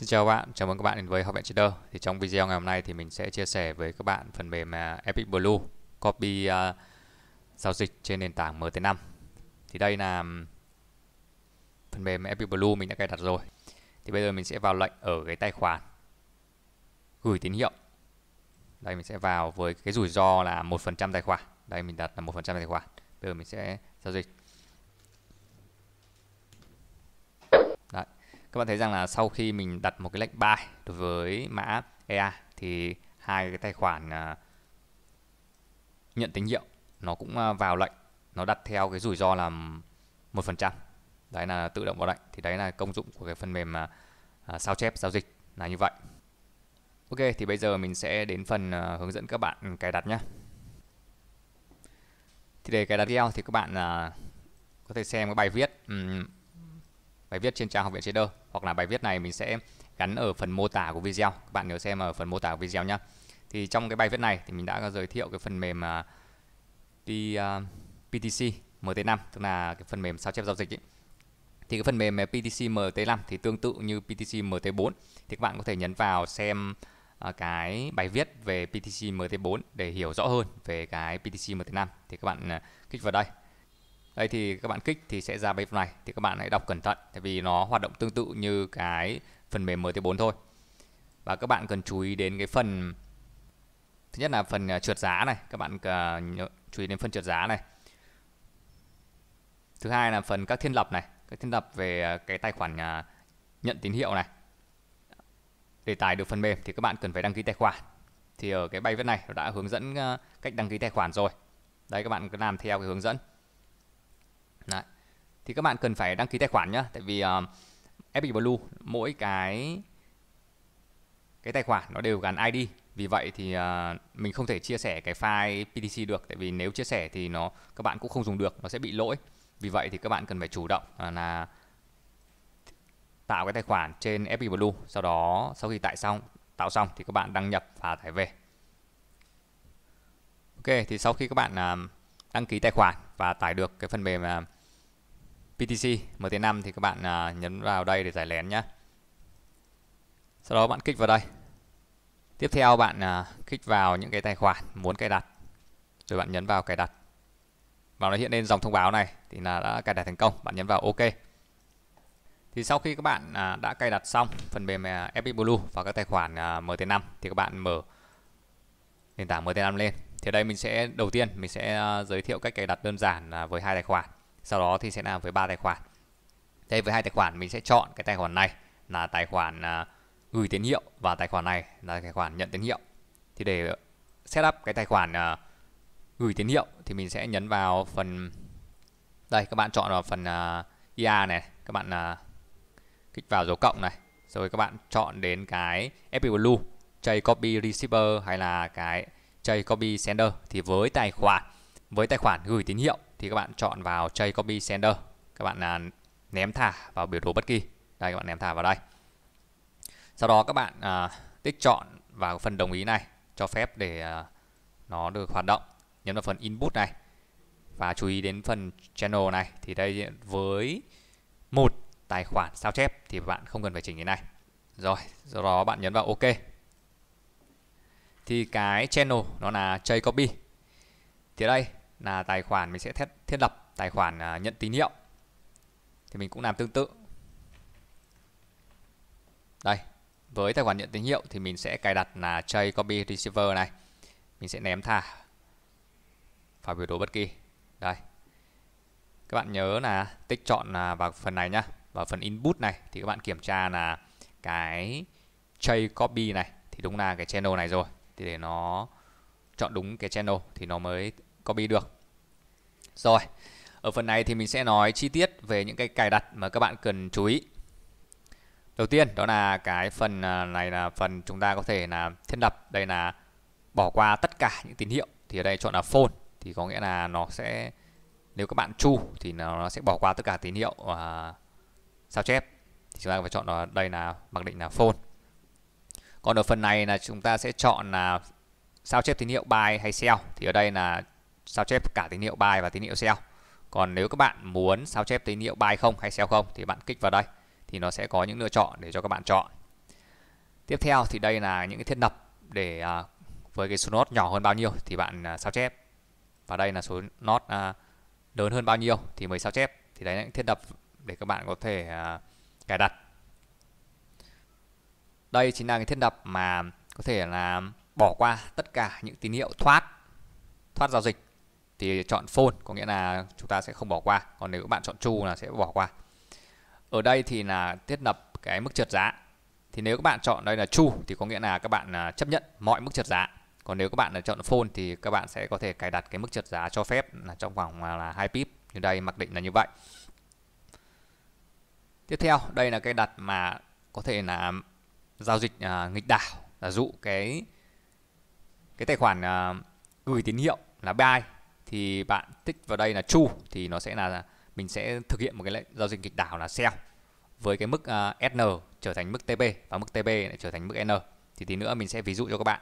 Xin chào các bạn, chào mừng các bạn đến với Học viện Trader. Thì trong video ngày hôm nay thì mình sẽ chia sẻ với các bạn phần mềm à, Epic Blue copy uh, giao dịch trên nền tảng MT5. Thì đây là phần mềm Epic Blue mình đã cài đặt rồi. Thì bây giờ mình sẽ vào lệnh ở cái tài khoản gửi tín hiệu. Đây mình sẽ vào với cái rủi ro là 1% tài khoản. Đây mình đặt là 1% tài khoản. Bây giờ mình sẽ giao dịch các bạn thấy rằng là sau khi mình đặt một cái lệnh buy đối với mã EA thì hai cái tài khoản à, nhận tín hiệu nó cũng à, vào lệnh nó đặt theo cái rủi ro là một phần trăm đấy là tự động vào lệnh thì đấy là công dụng của cái phần mềm à, sao chép giao dịch là như vậy Ok thì bây giờ mình sẽ đến phần hướng dẫn các bạn cài đặt nhé thì để cài đặt video thì các bạn có thể xem cái bài viết bài viết trên trang học viện trader hoặc là bài viết này mình sẽ gắn ở phần mô tả của video các bạn nhớ xem ở phần mô tả của video nhé thì trong cái bài viết này thì mình đã giới thiệu cái phần mềm đi à, PTC à, MT5 tức là cái phần mềm sao chép giao dịch ấy. thì cái phần mềm à, PTC MT5 thì tương tự như PTC MT4 thì các bạn có thể nhấn vào xem cái bài viết về PTC MT4 để hiểu rõ hơn về cái PTC MT5 thì các bạn kích vào đây đây thì các bạn kích thì sẽ ra bài này thì các bạn hãy đọc cẩn thận tại vì nó hoạt động tương tự như cái phần mềm MT4 thôi và các bạn cần chú ý đến cái phần thứ nhất là phần à, trượt giá này các bạn à, chú ý đến phần trượt giá này thứ hai là phần các thiên lập này các thiên lập về à, cái tài khoản nhận tín hiệu này để tải được phần mềm thì các bạn cần phải đăng ký tài khoản thì ở cái bài viết này đã hướng dẫn cách đăng ký tài khoản rồi đây các bạn cứ làm theo cái hướng dẫn Đấy. Thì các bạn cần phải đăng ký tài khoản nhá, tại vì uh, ờ, FPT Blue mỗi cái cái tài khoản nó đều gắn ID. Vì vậy thì uh, mình không thể chia sẻ cái file PTC được tại vì nếu chia sẻ thì nó các bạn cũng không dùng được, nó sẽ bị lỗi. Vì vậy thì các bạn cần phải chủ động uh, là tạo cái tài khoản trên FPT Blue, sau đó sau khi tải xong tạo xong thì các bạn đăng nhập và tải về. Ok, thì sau khi các bạn đăng ký tài khoản và tải được cái phần mềm PTC MT5 thì các bạn à, nhấn vào đây để giải lén nhé. Sau đó bạn kích vào đây. Tiếp theo bạn à, kích vào những cái tài khoản muốn cài đặt. Rồi bạn nhấn vào cài đặt. Và nó hiện lên dòng thông báo này thì là đã cài đặt thành công. Bạn nhấn vào OK. Thì sau khi các bạn à, đã cài đặt xong phần mềm FB Blue và các tài khoản MT5 thì các bạn mở nền tảng MT5 lên. Thì đây mình sẽ đầu tiên mình sẽ giới thiệu cách cài đặt đơn giản với hai tài khoản sau đó thì sẽ làm với ba tài khoản đây với hai tài khoản mình sẽ chọn cái tài khoản này là tài khoản à, gửi tín hiệu và tài khoản này là tài khoản nhận tín hiệu thì để setup cái tài khoản à, gửi tín hiệu thì mình sẽ nhấn vào phần đây các bạn chọn vào phần à, IA này các bạn kích vào dấu cộng này rồi các bạn chọn đến cái FP Blue J copy receiver hay là cái J copy sender thì với tài khoản với tài khoản gửi tín hiệu thì các bạn chọn vào chơi copy sender các bạn à, ném thả vào biểu đồ bất kỳ đây các bạn ném thả vào đây sau đó các bạn à, tích chọn vào phần đồng ý này cho phép để à, nó được hoạt động nhấn vào phần input này và chú ý đến phần channel này thì đây với một tài khoản sao chép thì bạn không cần phải chỉnh cái này rồi sau đó bạn nhấn vào ok thì cái channel nó là copy thì đây là tài khoản mình sẽ thiết, thiết lập tài khoản à, nhận tín hiệu thì mình cũng làm tương tự đây với tài khoản nhận tín hiệu thì mình sẽ cài đặt là tray copy receiver này mình sẽ ném thả vào biểu đồ bất kỳ đây các bạn nhớ là tích chọn à, vào phần này nhá vào phần input này thì các bạn kiểm tra là cái tray copy này thì đúng là cái channel này rồi thì để nó chọn đúng cái channel thì nó mới copy được rồi ở phần này thì mình sẽ nói chi tiết về những cái cài đặt mà các bạn cần chú ý đầu tiên đó là cái phần à, này là phần chúng ta có thể là thiết lập đây là bỏ qua tất cả những tín hiệu thì ở đây chọn là phone thì có nghĩa là nó sẽ nếu các bạn chu thì nó sẽ bỏ qua tất cả tín hiệu uh, sao chép thì chúng ta phải chọn là đây là mặc định là phone còn ở phần này là chúng ta sẽ chọn là sao chép tín hiệu bài hay sell thì ở đây là sao chép cả tín hiệu buy và tín hiệu sell. Còn nếu các bạn muốn sao chép tín hiệu buy không hay sell không thì bạn kích vào đây thì nó sẽ có những lựa chọn để cho các bạn chọn. Tiếp theo thì đây là những cái thiết lập để à, với cái số nốt nhỏ hơn bao nhiêu thì bạn à, sao chép. Và đây là số nốt à, lớn hơn bao nhiêu thì mới sao chép. Thì đấy là những thiết lập để các bạn có thể cài đặt. Đây chính là cái thiết lập mà có thể là bỏ qua tất cả những tín hiệu thoát thoát giao dịch thì chọn phone có nghĩa là chúng ta sẽ không bỏ qua còn nếu bạn chọn true là sẽ bỏ qua ở đây thì là thiết lập cái mức trượt giá thì nếu các bạn chọn đây là true thì có nghĩa là các bạn à, chấp nhận mọi mức trượt giá còn nếu các bạn là chọn phone thì các bạn sẽ có thể cài đặt cái mức trượt giá cho phép là trong vòng à, là hai pip như đây mặc định là như vậy tiếp theo đây là cái đặt mà có thể là giao dịch à, nghịch đảo là dụ cái cái tài khoản à, gửi tín hiệu là buy thì bạn tích vào đây là chu thì nó sẽ là mình sẽ thực hiện một cái lệnh giao dịch kịch đảo là sell với cái mức uh, à, SN trở thành mức TP và mức TP lại trở thành mức N thì tí nữa mình sẽ ví dụ cho các bạn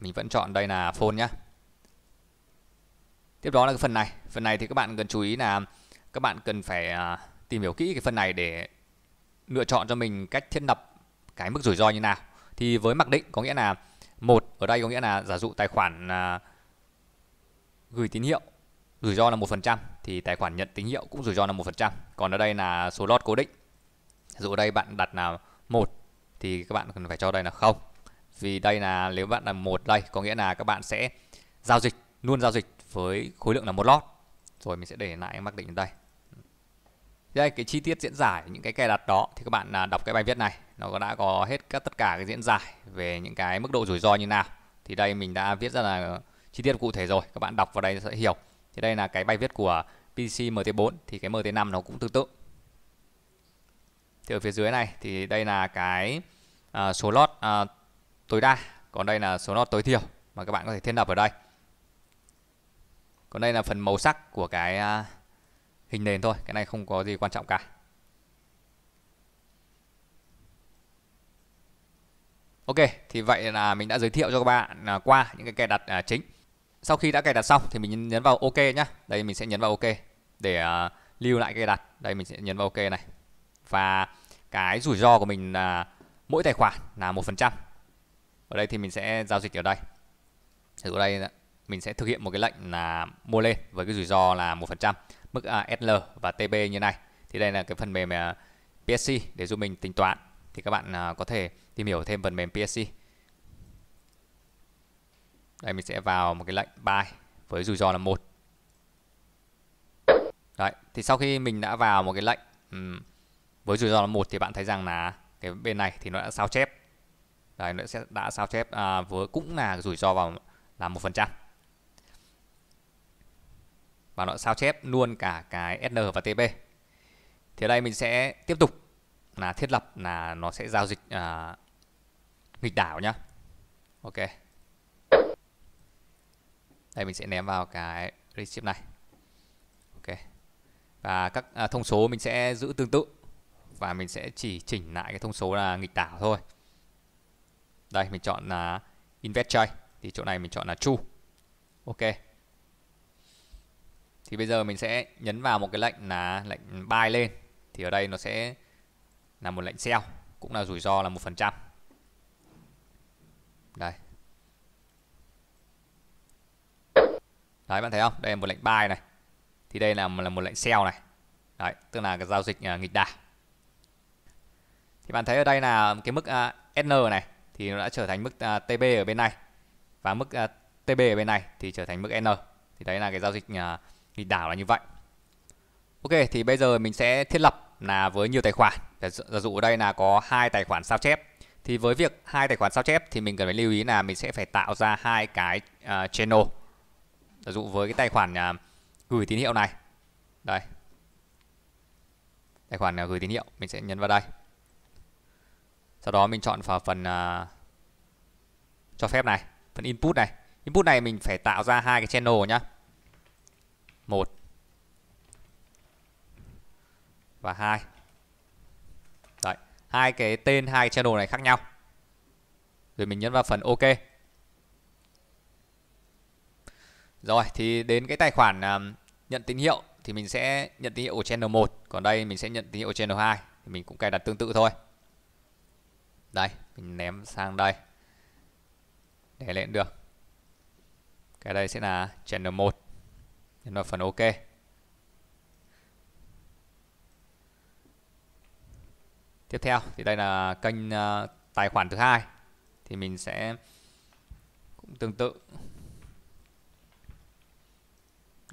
mình vẫn chọn đây là phone nhá tiếp đó là cái phần này phần này thì các bạn cần chú ý là các bạn cần phải uh, tìm hiểu kỹ cái phần này để lựa chọn cho mình cách thiết lập cái mức rủi ro như nào thì với mặc định có nghĩa là một ở đây có nghĩa là giả dụ tài khoản uh, gửi tín hiệu rủi ro là một phần trăm thì tài khoản nhận tín hiệu cũng rủi ro là một phần trăm. Còn ở đây là số lot cố định. Dụ đây bạn đặt là một thì các bạn cần phải cho đây là không. Vì đây là nếu bạn là một đây có nghĩa là các bạn sẽ giao dịch luôn giao dịch với khối lượng là một lot. Rồi mình sẽ để lại mặc định ở đây. Đây cái chi tiết diễn giải những cái cài đặt đó thì các bạn à, đọc cái bài viết này nó đã có hết các tất cả cái diễn giải về những cái mức độ rủi ro như nào. Thì đây mình đã viết ra là chi tiết cụ thể rồi các bạn đọc vào đây sẽ hiểu thì đây là cái bài viết của PC MT4 thì cái MT5 nó cũng tương tự thì ở phía dưới này thì đây là cái uh, số lót uh, tối đa còn đây là số lót tối thiểu mà các bạn có thể thiết lập ở đây còn đây là phần màu sắc của cái uh, hình nền thôi cái này không có gì quan trọng cả Ok, thì vậy là mình đã giới thiệu cho các bạn qua những cái cài đặt chính sau khi đã cài đặt xong thì mình nhấn vào ok nhá đây mình sẽ nhấn vào ok để uh, lưu lại cài đặt đây mình sẽ nhấn vào ok này và cái rủi ro của mình là mỗi tài khoản là một phần trăm ở đây thì mình sẽ giao dịch ở đây ở đây mình sẽ thực hiện một cái lệnh là mua lên với cái rủi ro là một phần trăm mức uh, à, SL và TB như này thì đây là cái phần mềm uh, à, PSC để giúp mình tính toán thì các bạn uh, có thể tìm hiểu thêm phần mềm PSC đây mình sẽ vào một cái lệnh buy với rủi ro là một đấy thì sau khi mình đã vào một cái lệnh um, với rủi ro là một thì bạn thấy rằng là cái bên này thì nó đã sao chép đấy nó sẽ đã sao chép à, với cũng là rủi ro vào là một phần trăm và nó sao chép luôn cả cái SN và TP thì ở đây mình sẽ tiếp tục là thiết lập là nó sẽ giao dịch à, nghịch đảo nhá ok đây mình sẽ ném vào cái receipt này ok và các à, thông số mình sẽ giữ tương tự và mình sẽ chỉ chỉnh lại cái thông số là nghịch đảo thôi đây mình chọn là invest trade thì chỗ này mình chọn là true ok thì bây giờ mình sẽ nhấn vào một cái lệnh là lệnh buy lên thì ở đây nó sẽ là một lệnh sell cũng là rủi ro là một phần trăm đây đấy bạn thấy không đây là một lệnh buy này thì đây là là một lệnh sell này đấy tức là cái giao dịch uh, nghịch đảo thì bạn thấy ở đây là cái mức uh, à, SN này thì nó đã trở thành mức uh, à, TB ở bên này và mức uh, TB ở bên này thì trở thành mức N thì đấy là cái giao dịch uh, nghịch đảo là như vậy Ok thì bây giờ mình sẽ thiết lập là với nhiều tài khoản giả dụ ở đây là có hai tài khoản sao chép thì với việc hai tài khoản sao chép thì mình cần phải lưu ý là mình sẽ phải tạo ra hai cái uh, channel ví dụ với cái tài khoản à, gửi tín hiệu này đây tài khoản à, gửi tín hiệu mình sẽ nhấn vào đây sau đó mình chọn vào phần uh, cho phép này phần input này input này mình phải tạo ra hai cái channel nhá một và hai đấy hai cái tên hai channel này khác nhau rồi mình nhấn vào phần ok Rồi thì đến cái tài khoản uh, nhận tín hiệu thì mình sẽ nhận tín hiệu ở channel 1, còn đây mình sẽ nhận tín hiệu ở channel 2 thì mình cũng cài đặt tương tự thôi. Đây, mình ném sang đây. Để lên được. Cái đây sẽ là channel 1. Nhấn vào phần ok. Tiếp theo thì đây là kênh uh, tài khoản thứ hai thì mình sẽ cũng tương tự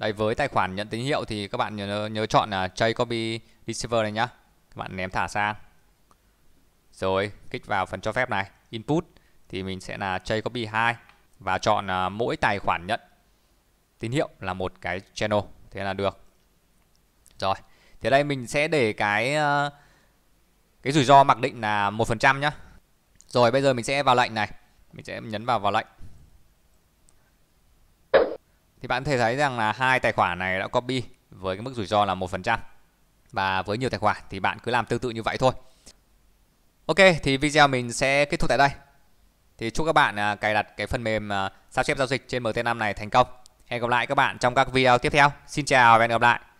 đây với tài khoản nhận tín hiệu thì các bạn nhớ nhớ chọn là J copy receiver này nhá. Các bạn ném thả sang. Rồi, kích vào phần cho phép này, input thì mình sẽ là J copy 2 và chọn là mỗi tài khoản nhận tín hiệu là một cái channel thế là được. Rồi, thì đây mình sẽ để cái à, cái rủi ro mặc định là 1% nhá. Rồi bây giờ mình sẽ vào lệnh này. Mình sẽ nhấn vào vào lệnh thì bạn có thể thấy rằng là hai tài khoản này đã copy với cái mức rủi ro là một phần trăm và với nhiều tài khoản thì bạn cứ làm tương tự như vậy thôi. Ok, thì video mình sẽ kết thúc tại đây. Thì chúc các bạn à, cài đặt cái phần mềm à, sao chép giao dịch trên MT5 này thành công. Hẹn gặp lại các bạn trong các video tiếp theo. Xin chào và hẹn gặp lại.